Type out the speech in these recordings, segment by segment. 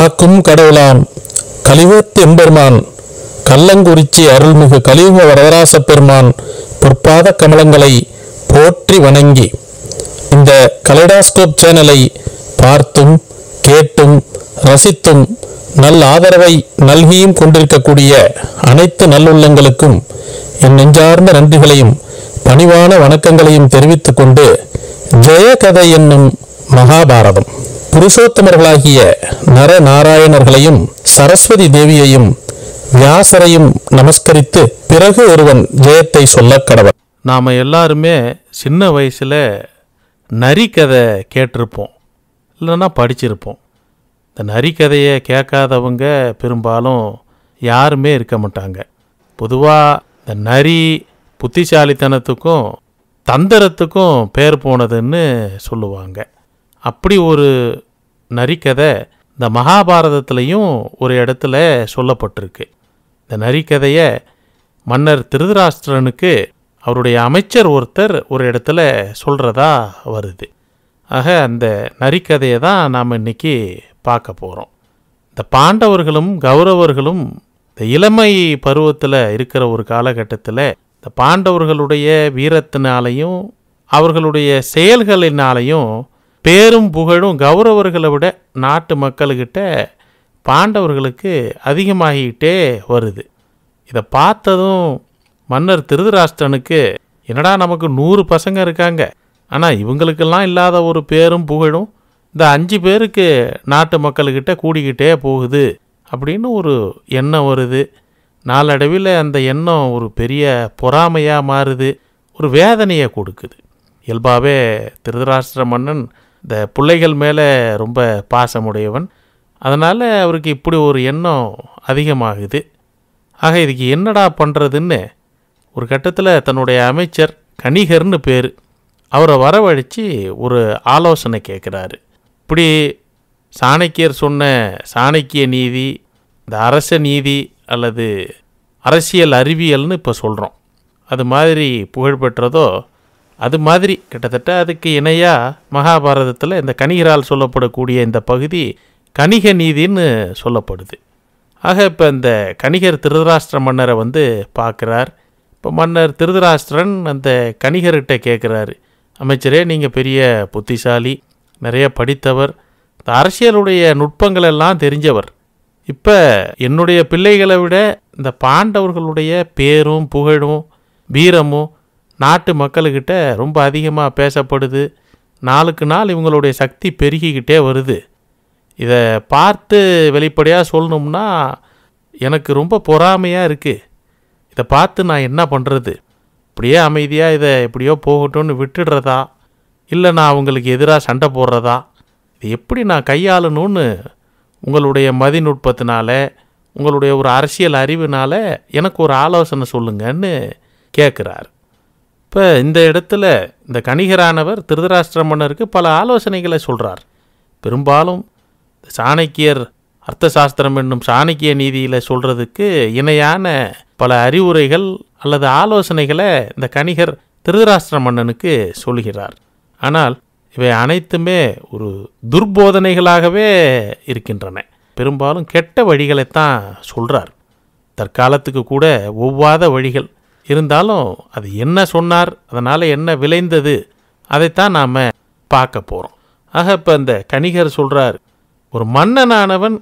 காக்கும் கடவுளாம் கலிவத் எம்பெருமான் கல்லங்குறிச்சி அருள்மிகு கலிவ வரதராச பெருமான் பொற்பாத கமலங்களை போற்றி வணங்கி இந்த கலைடாஸ்கோப் சேனலை பார்த்தும் கேட்டும் ரசித்தும் நல் ஆதரவை நல்கியும் கொண்டிருக்கக்கூடிய அனைத்து நல்லுள்ளங்களுக்கும் என் நெஞ்சார்ந்த நன்றிகளையும் பணிவான வணக்கங்களையும் தெரிவித்துக் கொண்டு ஜெயகதை என்னும் மகாபாரதம் புருஷோத்தமர்களாகிய நர நாராயணர்களையும் சரஸ்வதி தேவியையும் வியாசரையும் நமஸ்கரித்து பிறகு ஒருவன் ஜெயத்தை சொல்ல கடவர் நாம் எல்லாருமே சின்ன வயசில் நரிக்கதை கேட்டிருப்போம் இல்லைன்னா படிச்சிருப்போம் இந்த நரி கதையை கேட்காதவங்க பெரும்பாலும் யாருமே இருக்க மாட்டாங்க பொதுவாக இந்த நரி புத்திசாலித்தனத்துக்கும் தந்திரத்துக்கும் பேர் போனதுன்னு சொல்லுவாங்க அப்படி ஒரு நரிக்கதை இந்த மகாபாரதத்துலேயும் ஒரு இடத்துல சொல்லப்பட்டிருக்கு இந்த நரிக்கதையை மன்னர் திருதராஷ்டிரனுக்கு அவருடைய அமைச்சர் ஒருத்தர் ஒரு இடத்துல சொல்கிறதா வருது ஆக அந்த நரிக்கதையை தான் நாம் இன்றைக்கி பார்க்க போகிறோம் இந்த பாண்டவர்களும் கௌரவர்களும் இந்த இளமை பருவத்தில் இருக்கிற ஒரு காலகட்டத்தில் இந்த பாண்டவர்களுடைய வீரத்தினாலையும் அவர்களுடைய செயல்களினாலையும் பேரும் புகழும் கௌரவர்களை விட நாட்டு மக்கள்கிட்ட பாண்டவர்களுக்கு அதிகமாகிக்கிட்டே வருது இதை பார்த்ததும் மன்னர் திருதராஷ்டிரனுக்கு என்னடா நமக்கு நூறு பசங்க இருக்காங்க ஆனால் இவங்களுக்கெல்லாம் இல்லாத ஒரு பேரும் புகழும் இந்த அஞ்சு பேருக்கு நாட்டு மக்கள்கிட்ட கூடிக்கிட்டே போகுது அப்படின்னு ஒரு எண்ணம் வருது நாளடைவில் அந்த எண்ணம் ஒரு பெரிய பொறாமையாக மாறுது ஒரு வேதனையை கொடுக்குது இயல்பாகவே திருதராஷ்டிர மன்னன் இந்த பிள்ளைகள் மேலே ரொம்ப பாசமுடையவன் அதனால் அவருக்கு இப்படி ஒரு எண்ணம் அதிகமாகுது ஆக இதுக்கு என்னடா பண்ணுறதுன்னு ஒரு கட்டத்தில் தன்னுடைய அமைச்சர் கணிகர்னு பேர் அவரை வரவழைச்சி ஒரு ஆலோசனை கேட்குறாரு இப்படி சாணக்கியர் சொன்ன சாணக்கிய நீதி இந்த அரச நீதி அல்லது அரசியல் அறிவியல்னு இப்போ சொல்கிறோம் அது மாதிரி புகழ்பெற்றதோ அது மாதிரி கிட்டத்தட்ட அதுக்கு இணையாக மகாபாரதத்தில் இந்த கணிகரால் சொல்லப்படக்கூடிய இந்த பகுதி கணிக நீதின்னு சொல்லப்படுது ஆக இப்போ இந்த கணிகர் திருதராஷ்டிர மன்னரை வந்து பார்க்குறார் இப்போ மன்னர் திருதராஷ்டிரன் அந்த கணிகர்கிட்ட கேட்குறாரு அமைச்சரே நீங்கள் பெரிய புத்திசாலி நிறைய படித்தவர் இந்த அரசியலுடைய நுட்பங்கள் எல்லாம் தெரிஞ்சவர் இப்போ என்னுடைய பிள்ளைகளை விட இந்த பாண்டவர்களுடைய பேரும் புகழும் வீரமும் நாட்டு மக்கள்கிட்ட ரொம்ப அதிகமாக பேசப்படுது நாளுக்கு நாள் இவங்களுடைய சக்தி பெருகிக்கிட்டே வருது இதை பார்த்து வெளிப்படையாக சொல்லணும்னா எனக்கு ரொம்ப பொறாமையாக இருக்குது இதை பார்த்து நான் என்ன பண்ணுறது இப்படியே அமைதியாக இதை எப்படியோ போகட்டும்னு விட்டுடுறதா இல்லை நான் அவங்களுக்கு எதிராக சண்டை போடுறதா இது எப்படி நான் கையாளணும்னு உங்களுடைய மதிநுட்பத்தினால உங்களுடைய ஒரு அரசியல் அறிவினால் எனக்கு ஒரு ஆலோசனை சொல்லுங்கன்னு கேட்குறாரு இப்போ இந்த இடத்துல இந்த கணிகரானவர் திருதராஷ்டிர மன்னருக்கு பல ஆலோசனைகளை சொல்கிறார் பெரும்பாலும் சாணக்கியர் அர்த்த சாஸ்திரம் என்னும் சாணக்கிய நீதியில் சொல்கிறதுக்கு இணையான பல அறிவுரைகள் அல்லது ஆலோசனைகளை இந்த கணிகர் திருதராஷ்டிர மன்னனுக்கு சொல்கிறார் ஆனால் இவை அனைத்துமே ஒரு துர்போதனைகளாகவே இருக்கின்றன பெரும்பாலும் கெட்ட வழிகளைத்தான் சொல்கிறார் தற்காலத்துக்கு கூட ஒவ்வாத வழிகள் இருந்தாலும் அது என்ன சொன்னார் அதனால் என்ன விளைந்தது அதைத்தான் நாம் பார்க்க போகிறோம் ஆக இப்போ இந்த கணிகர் சொல்கிறார் ஒரு மன்னனானவன்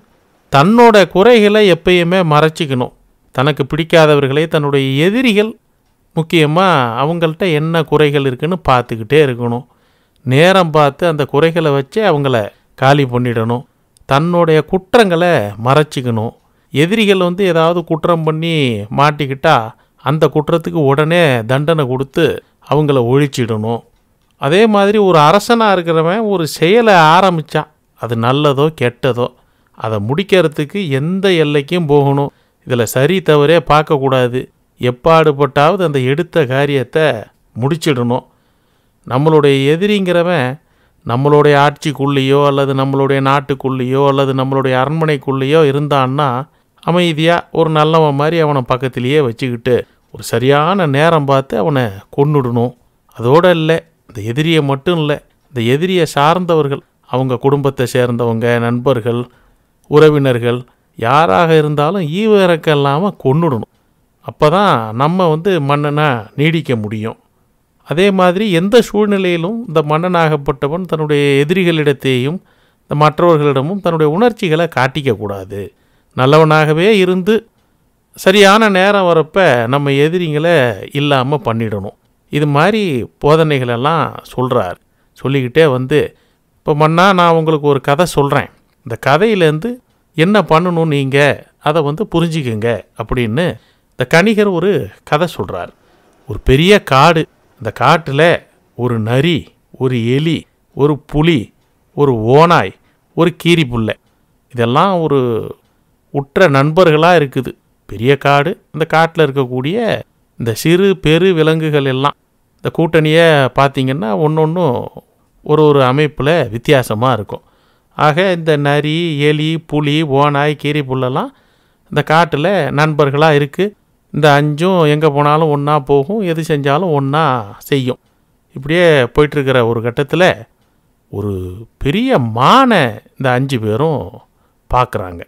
தன்னோட குறைகளை எப்பயுமே மறைச்சிக்கணும் தனக்கு பிடிக்காதவர்களே தன்னுடைய எதிரிகள் முக்கியமாக அவங்கள்ட்ட என்ன குறைகள் இருக்குன்னு பார்த்துக்கிட்டே இருக்கணும் நேரம் பார்த்து அந்த குறைகளை வச்சு அவங்கள காலி பண்ணிடணும் தன்னுடைய குற்றங்களை மறைச்சிக்கணும் எதிரிகள் வந்து ஏதாவது குற்றம் பண்ணி மாட்டிக்கிட்டால் அந்த குற்றத்துக்கு உடனே தண்டனை கொடுத்து அவங்கள ஒழிச்சிடணும் அதே மாதிரி ஒரு அரசனாக இருக்கிறவன் ஒரு செயலை ஆரம்பித்தான் அது நல்லதோ கெட்டதோ அதை முடிக்கிறதுக்கு எந்த எல்லைக்கும் போகணும் இதில் சரி தவறே பார்க்கக்கூடாது எப்பாடுபட்டாவது அந்த எடுத்த காரியத்தை முடிச்சிடணும் நம்மளுடைய எதிரிங்கிறவன் நம்மளுடைய ஆட்சிக்குள்ளேயோ அல்லது நம்மளுடைய நாட்டுக்குள்ளேயோ அல்லது நம்மளுடைய அரண்மனைக்குள்ளேயோ இருந்தான்னா அமைதியாக ஒரு நல்லவன் மாதிரி அவனை பக்கத்திலேயே வச்சுக்கிட்டு ஒரு சரியான நேரம் பார்த்து அவனை கொன்னுடணும் அதோடு இல்லை இந்த எதிரியை மட்டும் இல்லை இந்த எதிரியை சார்ந்தவர்கள் அவங்க குடும்பத்தை சேர்ந்தவங்க நண்பர்கள் உறவினர்கள் யாராக இருந்தாலும் ஈவிறக்கம் இல்லாமல் கொன்னுடணும் அப்போ தான் நம்ம வந்து மன்னனாக நீடிக்க முடியும் அதே மாதிரி எந்த சூழ்நிலையிலும் இந்த மன்னனாகப்பட்டவன் தன்னுடைய எதிரிகளிடத்தையும் இந்த மற்றவர்களிடமும் தன்னுடைய உணர்ச்சிகளை காட்டிக்கக்கூடாது நல்லவனாகவே இருந்து சரியான நேரம் வரப்ப நம்ம எதிரிங்களை இல்லாமல் பண்ணிடணும் இது மாதிரி போதனைகளெல்லாம் சொல்கிறார் சொல்லிக்கிட்டே வந்து இப்போ மன்னா நான் உங்களுக்கு ஒரு கதை சொல்கிறேன் இந்த கதையிலேருந்து என்ன பண்ணணும் நீங்கள் அதை வந்து புரிஞ்சுக்குங்க அப்படின்னு இந்த கணிகர் ஒரு கதை சொல்கிறார் ஒரு பெரிய காடு இந்த காட்டில் ஒரு நரி ஒரு எலி ஒரு புலி ஒரு ஓனாய் ஒரு கீரி புல்லை இதெல்லாம் ஒரு உற்ற நண்பர்களாக இருக்குது பெரிய காடு இந்த காட்டில் இருக்கக்கூடிய இந்த சிறு பெரு விலங்குகள் எல்லாம் இந்த கூட்டணியை பார்த்திங்கன்னா ஒன்று ஒன்றும் ஒரு ஒரு அமைப்பில் வித்தியாசமாக இருக்கும் ஆக இந்த நரி எலி புலி ஓனாய் கீரி புல்லெல்லாம் இந்த காட்டில் நண்பர்களாக இருக்குது இந்த அஞ்சும் எங்கே போனாலும் ஒன்றா போகும் எது செஞ்சாலும் ஒன்றா செய்யும் இப்படியே போயிட்டுருக்கிற ஒரு கட்டத்தில் ஒரு பெரிய மானை இந்த அஞ்சு பேரும் பார்க்குறாங்க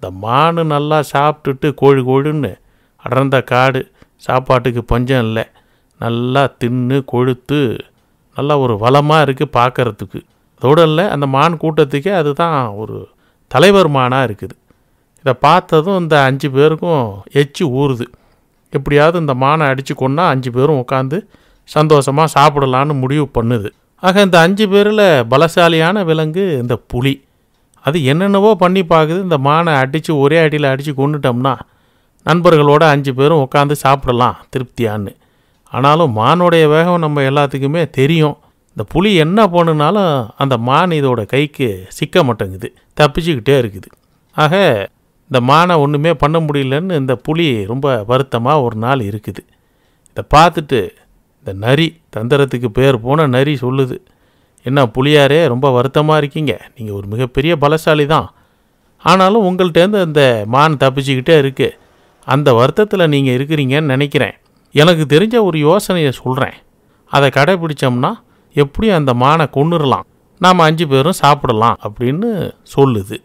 இந்த மானு நல்லா சாப்பிட்டுட்டு கோழி கோழின்னு அடர்ந்த காடு சாப்பாட்டுக்கு பஞ்சம் இல்லை நல்லா தின்று கொழுத்து நல்லா ஒரு வளமாக இருக்குது பார்க்குறதுக்கு அதோடு இல்லை அந்த மான் கூட்டத்துக்கே அதுதான் ஒரு தலைவர் மானாக இருக்குது இதை பார்த்ததும் இந்த அஞ்சு பேருக்கும் எச்சு ஊறுது எப்படியாவது இந்த மானை அடித்து கொண்டா அஞ்சு பேரும் உட்காந்து சந்தோஷமாக சாப்பிடலான்னு முடிவு பண்ணுது ஆக இந்த அஞ்சு பேரில் பலசாலியான விலங்கு இந்த புலி அது என்னென்னவோ பண்ணி பார்க்குது இந்த மானை அடித்து ஒரே அடியில் அடித்து கொண்டுட்டோம்னா நண்பர்களோட அஞ்சு பேரும் உட்காந்து சாப்பிடலாம் திருப்தியான்னு ஆனாலும் மானுடைய வேகம் நம்ம எல்லாத்துக்குமே தெரியும் இந்த புலி என்ன பண்ணுனாலும் அந்த மான் இதோட கைக்கு சிக்க மாட்டேங்குது தப்பிச்சுக்கிட்டே இருக்குது ஆக இந்த மானை ஒன்றுமே பண்ண முடியலன்னு இந்த புலி ரொம்ப வருத்தமாக ஒரு நாள் இருக்குது இதை பார்த்துட்டு இந்த நரி தந்திரத்துக்கு பேர் போன நரி சொல்லுது என்ன புளியாரே ரொம்ப வருத்தமாக இருக்கீங்க நீங்கள் ஒரு மிகப்பெரிய பலசாலி தான் ஆனாலும் உங்கள்கிட்டேருந்து அந்த மான் தப்பிச்சுக்கிட்டே இருக்குது அந்த வருத்தத்தில் நீங்கள் இருக்கிறீங்கன்னு நினைக்கிறேன் எனக்கு தெரிஞ்ச ஒரு யோசனையை சொல்கிறேன் அதை கடைபிடிச்சோம்னா எப்படியும் அந்த மானை கொண்டுடலாம் நாம் அஞ்சு பேரும் சாப்பிடலாம் அப்படின்னு சொல்லுது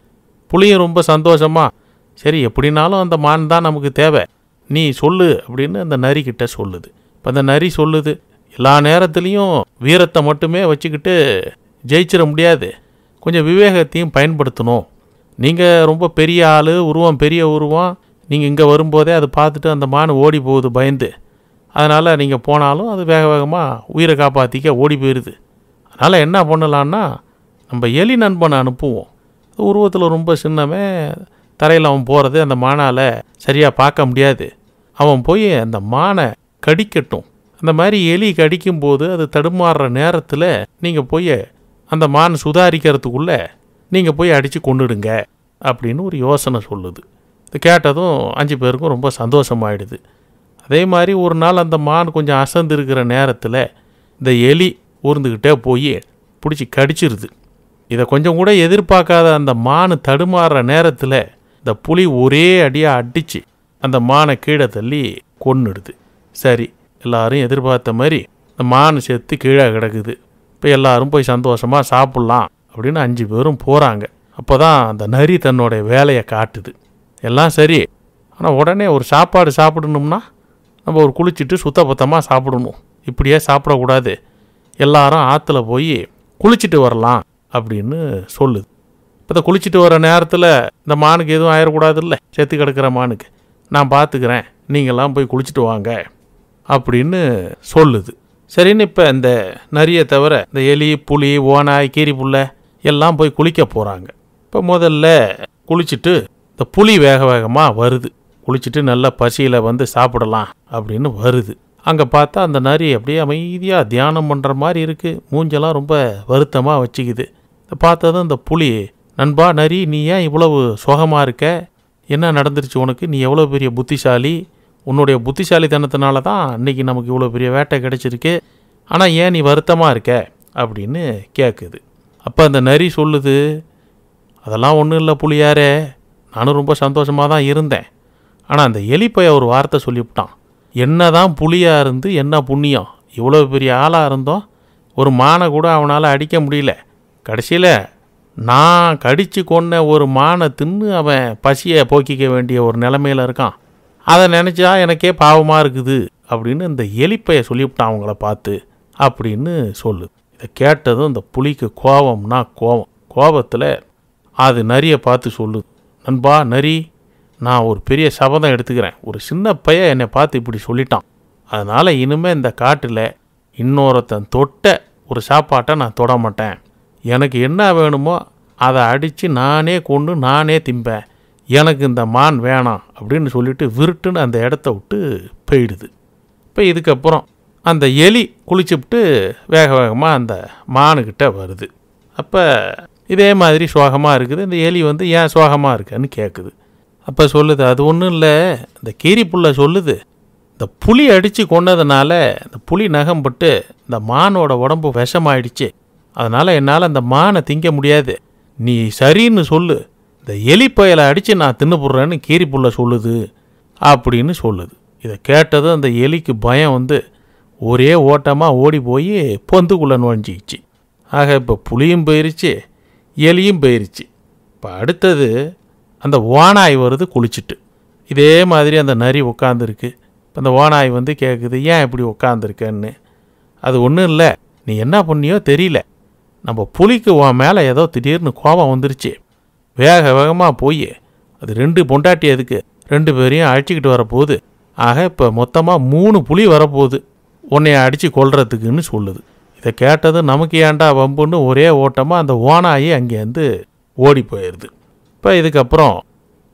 புளியும் ரொம்ப சந்தோஷமாக சரி எப்படினாலும் அந்த மான் தான் நமக்கு தேவை நீ சொல்லு அப்படின்னு அந்த நரிக்கிட்ட சொல்லுது இப்போ அந்த நரி சொல்லுது எல்லா நேரத்துலேயும் வீரத்தை மட்டுமே வச்சுக்கிட்டு ஜெயிச்சிட முடியாது கொஞ்சம் விவேகத்தையும் பயன்படுத்தணும் நீங்கள் ரொம்ப பெரிய ஆள் உருவம் பெரிய உருவம் நீங்கள் இங்கே வரும்போதே அதை பார்த்துட்டு அந்த மான் ஓடி போகுது பயந்து அதனால் நீங்கள் போனாலும் அது வேக வேகமாக உயிரை காப்பாற்றிக்க ஓடி போயிடுது அதனால் என்ன பண்ணலான்னா நம்ம எலி நண்பனை அனுப்புவோம் உருவத்தில் ரொம்ப சின்னமே தரையில் அவன் போகிறது அந்த மானால் சரியாக பார்க்க முடியாது அவன் போய் அந்த மானை கடிக்கட்டும் இந்த மாதிரி எலி கடிக்கும்போது அது தடுமாறுற நேரத்தில் நீங்கள் போய் அந்த மான் சுதாரிக்கிறதுக்குள்ளே நீங்கள் போய் அடித்து கொண்டுடுங்க அப்படின்னு ஒரு யோசனை சொல்லுது இது கேட்டதும் அஞ்சு பேருக்கும் ரொம்ப சந்தோஷமாயிடுது அதே மாதிரி ஒரு நாள் அந்த மான் கொஞ்சம் அசந்து இருக்கிற நேரத்தில் இந்த எலி ஊர்ந்துக்கிட்டே போய் பிடிச்சி கடிச்சிருது இதை கொஞ்சம் கூட எதிர்பார்க்காத அந்த மான் தடுமாறுற நேரத்தில் இந்த புலி ஒரே அடியாக அடித்து அந்த மானை கீழே தள்ளி கொன்னுடுது சரி எல்லாரும் எதிர்பார்த்த மாதிரி இந்த மான் செத்து கீழே கிடக்குது இப்போ எல்லாரும் போய் சந்தோஷமாக சாப்பிட்லாம் அப்படின்னு அஞ்சு பேரும் போகிறாங்க அப்போ தான் அந்த நரி தன்னுடைய வேலையை காட்டுது எல்லாம் சரி ஆனால் உடனே ஒரு சாப்பாடு சாப்பிடணும்னா நம்ம ஒரு குளிச்சுட்டு சுத்தபத்தமாக சாப்பிடணும் இப்படியே சாப்பிடக்கூடாது எல்லாரும் ஆற்றுல போய் குளிச்சுட்டு வரலாம் அப்படின்னு சொல்லுது இப்போ குளிச்சுட்டு வர நேரத்தில் இந்த மானுக்கு எதுவும் ஆயிடக்கூடாது இல்லை செத்து கிடக்கிற மானுக்கு நான் பார்த்துக்கிறேன் நீங்கள்லாம் போய் குளிச்சுட்டு வாங்க அப்படின்னு சொல்லுது சரின்னு இப்போ இந்த நரியை தவிர இந்த எலி புலி ஓனாய் புள்ளை எல்லாம் போய் குளிக்க போகிறாங்க இப்போ முதல்ல குளிச்சுட்டு இந்த புலி வேக வேகமாக வருது குளிச்சுட்டு நல்லா பசியில் வந்து சாப்பிடலாம் அப்படின்னு வருது அங்கே பார்த்தா அந்த நரி அப்படியே அமைதியாக தியானம் பண்ணுற மாதிரி இருக்குது மூஞ்செல்லாம் ரொம்ப வருத்தமாக வச்சுக்குது இதை பார்த்ததும் இந்த புலி நண்பா நரி நீ ஏன் இவ்வளவு சோகமாக இருக்க என்ன நடந்துருச்சு உனக்கு நீ எவ்வளோ பெரிய புத்திசாலி உன்னுடைய புத்திசாலித்தனத்தினால தான் இன்றைக்கி நமக்கு இவ்வளோ பெரிய வேட்டை கிடச்சிருக்கு ஆனால் ஏன் நீ வருத்தமாக இருக்க அப்படின்னு கேட்குது அப்போ அந்த நரி சொல்லுது அதெல்லாம் ஒன்றும் இல்லை புளியாரே நானும் ரொம்ப சந்தோஷமாக தான் இருந்தேன் ஆனால் அந்த எலிப்பைய ஒரு வார்த்தை சொல்லிவிட்டான் என்ன தான் புளியாக இருந்து என்ன புண்ணியம் இவ்வளோ பெரிய ஆளாக இருந்தோம் ஒரு மானை கூட அவனால் அடிக்க முடியல கடைசியில் நான் கடித்து கொன்ன ஒரு மானை தின்னு அவன் பசியை போக்கிக்க வேண்டிய ஒரு நிலமையில் இருக்கான் அதை நினச்சா எனக்கே பாவமாக இருக்குது அப்படின்னு இந்த எலிப்பையை சொல்லிவிட்டான் அவங்கள பார்த்து அப்படின்னு சொல்லு இதை கேட்டதும் இந்த புலிக்கு கோபம்னா கோபம் கோபத்தில் அது நரியை பார்த்து சொல்லு நண்பா நரி நான் ஒரு பெரிய சபதம் எடுத்துக்கிறேன் ஒரு சின்ன பையன் என்னை பார்த்து இப்படி சொல்லிட்டான் அதனால் இனிமேல் இந்த காட்டில் இன்னொருத்தன் தொட்ட ஒரு சாப்பாட்டை நான் தொட மாட்டேன் எனக்கு என்ன வேணுமோ அதை அடித்து நானே கொண்டு நானே திம்பேன் எனக்கு இந்த மான் வேணாம் அப்படின்னு சொல்லிட்டு விருட்டுன்னு அந்த இடத்த விட்டு போயிடுது இப்போ இதுக்கப்புறம் அந்த எலி குளிச்சுப்ட்டு வேக வேகமாக அந்த மானுக்கிட்ட வருது அப்போ இதே மாதிரி சோகமாக இருக்குது இந்த எலி வந்து ஏன் சோகமாக இருக்கன்னு கேட்குது அப்போ சொல்லுது அது ஒன்றும் இல்லை இந்த கீரி புள்ள சொல்லுது இந்த புளி அடித்து கொண்டதுனால இந்த புளி நகம்பட்டு இந்த மானோட உடம்பு விஷமாயிடுச்சு அதனால் என்னால் அந்த மானை திங்க முடியாது நீ சரின்னு சொல்லு இந்த எலி பயலை அடித்து நான் தின்னு போடுறேன்னு கீரி புள்ள சொல்லுது அப்படின்னு சொல்லுது இதை கேட்டதும் அந்த எலிக்கு பயம் வந்து ஒரே ஓட்டமாக ஓடி போய் பொந்துக்குள்ளே நுழைஞ்சிக்கிச்சு ஆக இப்போ புளியும் போயிருச்சு எலியும் போயிருச்சு இப்போ அடுத்தது அந்த ஓனாய் வருது குளிச்சுட்டு இதே மாதிரி அந்த நரி உட்காந்துருக்கு இப்போ அந்த ஓனாய் வந்து கேட்குது ஏன் இப்படி உட்காந்துருக்கன்னு அது ஒன்றும் இல்லை நீ என்ன பண்ணியோ தெரியல நம்ம புளிக்கு உன் மேலே ஏதோ திடீர்னு கோபம் வந்துருச்சு வேக வேகமாக போய் அது ரெண்டு பொண்டாட்டி அதுக்கு ரெண்டு பேரையும் அழைச்சிக்கிட்டு வரப்போகுது ஆக இப்போ மொத்தமாக மூணு புலி வரப்போகுது உன்னைய அடித்து கொள்றதுக்குன்னு சொல்லுது இதை கேட்டது நமக்கு ஏன்டா வம்புன்னு ஒரே ஓட்டமாக அந்த ஓனாயி அங்கேருந்து ஓடி போயிடுது இப்போ இதுக்கப்புறம்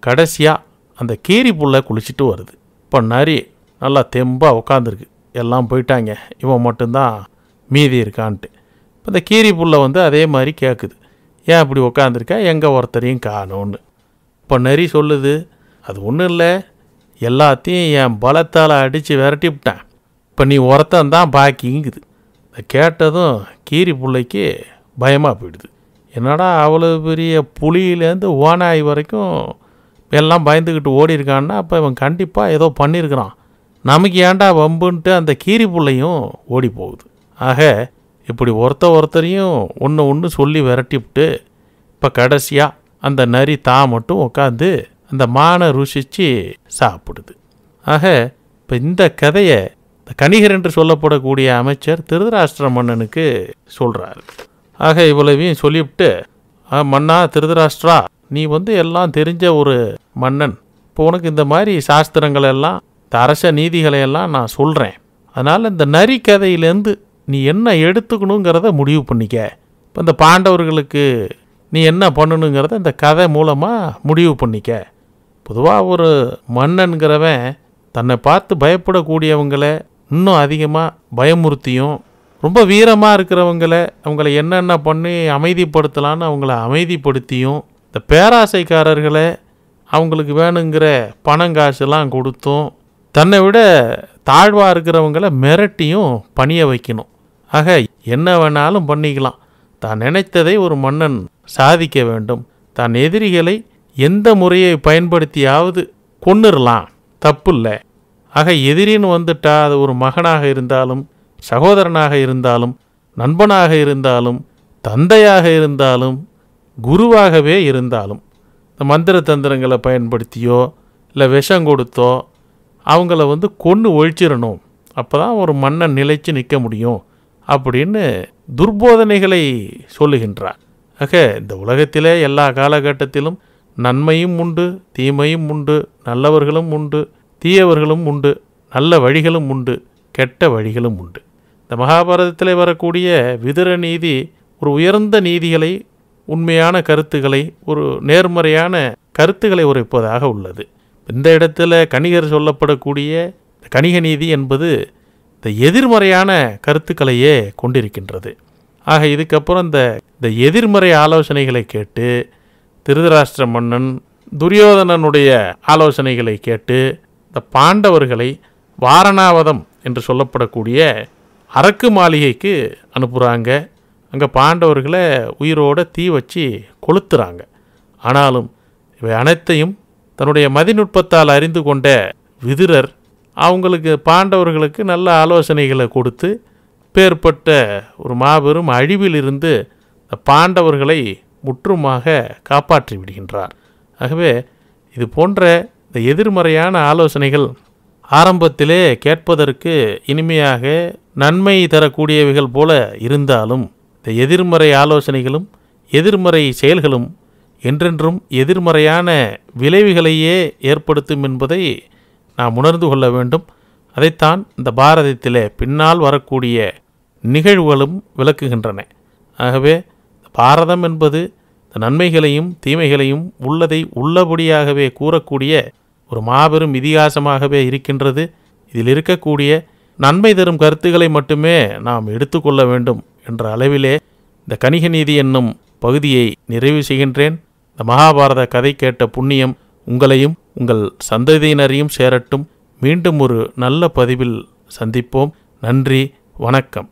கடைசியாக அந்த கீரி புல்லை குளிச்சுட்டு வருது இப்போ நரி நல்லா தெம்பாக உட்காந்துருக்கு எல்லாம் போயிட்டாங்க இவன் மட்டும்தான் மீதி இருக்கான்ட்டு இப்போ இந்த கீரி புல்லை வந்து அதே மாதிரி கேட்குது ஏன் அப்படி உக்காந்துருக்க எங்கே ஒருத்தரையும் காணும்னு இப்போ நெறி சொல்லுது அது ஒன்றும் இல்லை எல்லாத்தையும் என் பலத்தால் அடித்து விரட்டி விட்டேன் இப்போ நீ ஒருத்தன் தான் பாக்கிங்குது கேட்டதும் கீரி பிள்ளைக்கு பயமாக போயிடுது என்னடா அவ்வளோ பெரிய புளியிலேருந்து ஓனாய் வரைக்கும் எல்லாம் பயந்துக்கிட்டு ஓடி இருக்கான்னா அப்போ இவன் கண்டிப்பாக ஏதோ பண்ணியிருக்கிறான் நமக்கு ஏன்டா வம்புன்ட்டு அந்த கீரி பிள்ளையும் ஓடி போகுது ஆக இப்படி ஒருத்த ஒருத்தரையும் ஒன்று ஒன்று சொல்லி விரட்டிவிட்டு இப்போ கடைசியாக அந்த நரி தான் மட்டும் உட்காந்து அந்த மானை ருசித்து சாப்பிடுது ஆக இப்போ இந்த கதையை இந்த கணிகர் என்று சொல்லப்படக்கூடிய அமைச்சர் திருதராஷ்டிர மன்னனுக்கு சொல்கிறார் ஆக இவ்வளவையும் சொல்லிவிட்டு மன்னா திருதராஷ்டிரா நீ வந்து எல்லாம் தெரிஞ்ச ஒரு மன்னன் இப்போ உனக்கு இந்த மாதிரி சாஸ்திரங்களெல்லாம் இந்த அரச நீதிகளையெல்லாம் நான் சொல்கிறேன் அதனால் இந்த நரி கதையிலேருந்து நீ என்ன எடுத்துக்கணுங்கிறத முடிவு பண்ணிக்க இப்போ இந்த பாண்டவர்களுக்கு நீ என்ன பண்ணணுங்கிறத இந்த கதை மூலமாக முடிவு பண்ணிக்க பொதுவாக ஒரு மன்னன்கிறவன் தன்னை பார்த்து பயப்படக்கூடியவங்களை இன்னும் அதிகமாக பயமுறுத்தியும் ரொம்ப வீரமாக இருக்கிறவங்கள அவங்கள என்னென்ன பண்ணி அமைதிப்படுத்தலான்னு அவங்கள அமைதிப்படுத்தியும் இந்த பேராசைக்காரர்களை அவங்களுக்கு வேணுங்கிற பணம் காசுலாம் கொடுத்தும் தன்னை விட தாழ்வாக இருக்கிறவங்கள மிரட்டியும் பணிய வைக்கணும் ஆக என்ன வேணாலும் பண்ணிக்கலாம் தான் நினைத்ததை ஒரு மன்னன் சாதிக்க வேண்டும் தன் எதிரிகளை எந்த முறையை பயன்படுத்தியாவது கொன்னுடலாம் தப்பு இல்லை ஆக எதிரின்னு வந்துட்டா அது ஒரு மகனாக இருந்தாலும் சகோதரனாக இருந்தாலும் நண்பனாக இருந்தாலும் தந்தையாக இருந்தாலும் குருவாகவே இருந்தாலும் இந்த மந்திர தந்திரங்களை பயன்படுத்தியோ இல்லை விஷம் கொடுத்தோ அவங்கள வந்து கொன்று ஒழிச்சிடணும் அப்போ தான் ஒரு மன்னன் நிலைச்சு நிற்க முடியும் அப்படின்னு துர்போதனைகளை சொல்லுகின்றார் ஆக இந்த உலகத்திலே எல்லா காலகட்டத்திலும் நன்மையும் உண்டு தீமையும் உண்டு நல்லவர்களும் உண்டு தீயவர்களும் உண்டு நல்ல வழிகளும் உண்டு கெட்ட வழிகளும் உண்டு இந்த மகாபாரதத்தில் வரக்கூடிய விதிர நீதி ஒரு உயர்ந்த நீதிகளை உண்மையான கருத்துக்களை ஒரு நேர்மறையான கருத்துக்களை உரைப்பதாக உள்ளது இந்த இடத்துல கணிகர் சொல்லப்படக்கூடிய கணிக நீதி என்பது இந்த எதிர்மறையான கருத்துக்களையே கொண்டிருக்கின்றது ஆக இதுக்கப்புறம் இந்த இந்த எதிர்மறை ஆலோசனைகளை கேட்டு திருதராஷ்டிர மன்னன் துரியோதனனுடைய ஆலோசனைகளை கேட்டு இந்த பாண்டவர்களை வாரணாவதம் என்று சொல்லப்படக்கூடிய அரக்கு மாளிகைக்கு அனுப்புகிறாங்க அங்கே பாண்டவர்களை உயிரோட தீ வச்சு கொளுத்துறாங்க ஆனாலும் இவை அனைத்தையும் தன்னுடைய மதிநுட்பத்தால் அறிந்து கொண்ட விதுரர் அவங்களுக்கு பாண்டவர்களுக்கு நல்ல ஆலோசனைகளை கொடுத்து பேர்பட்ட ஒரு மாபெரும் அழிவிலிருந்து பாண்டவர்களை முற்றுமாக காப்பாற்றி விடுகின்றார் ஆகவே இது போன்ற இந்த எதிர்மறையான ஆலோசனைகள் ஆரம்பத்திலே கேட்பதற்கு இனிமையாக நன்மை தரக்கூடியவைகள் போல இருந்தாலும் இந்த எதிர்மறை ஆலோசனைகளும் எதிர்மறை செயல்களும் என்றென்றும் எதிர்மறையான விளைவுகளையே ஏற்படுத்தும் என்பதை நாம் உணர்ந்து கொள்ள வேண்டும் அதைத்தான் இந்த பாரதத்திலே பின்னால் வரக்கூடிய நிகழ்வுகளும் விளக்குகின்றன ஆகவே பாரதம் என்பது இந்த நன்மைகளையும் தீமைகளையும் உள்ளதை உள்ளபடியாகவே கூறக்கூடிய ஒரு மாபெரும் இதிகாசமாகவே இருக்கின்றது இதில் இருக்கக்கூடிய நன்மை தரும் கருத்துக்களை மட்டுமே நாம் எடுத்துக்கொள்ள வேண்டும் என்ற அளவிலே இந்த கணிக நீதி என்னும் பகுதியை நிறைவு செய்கின்றேன் இந்த மகாபாரத கதை கேட்ட புண்ணியம் உங்களையும் உங்கள் சந்ததியினரையும் சேரட்டும் மீண்டும் ஒரு நல்ல பதிவில் சந்திப்போம் நன்றி வணக்கம்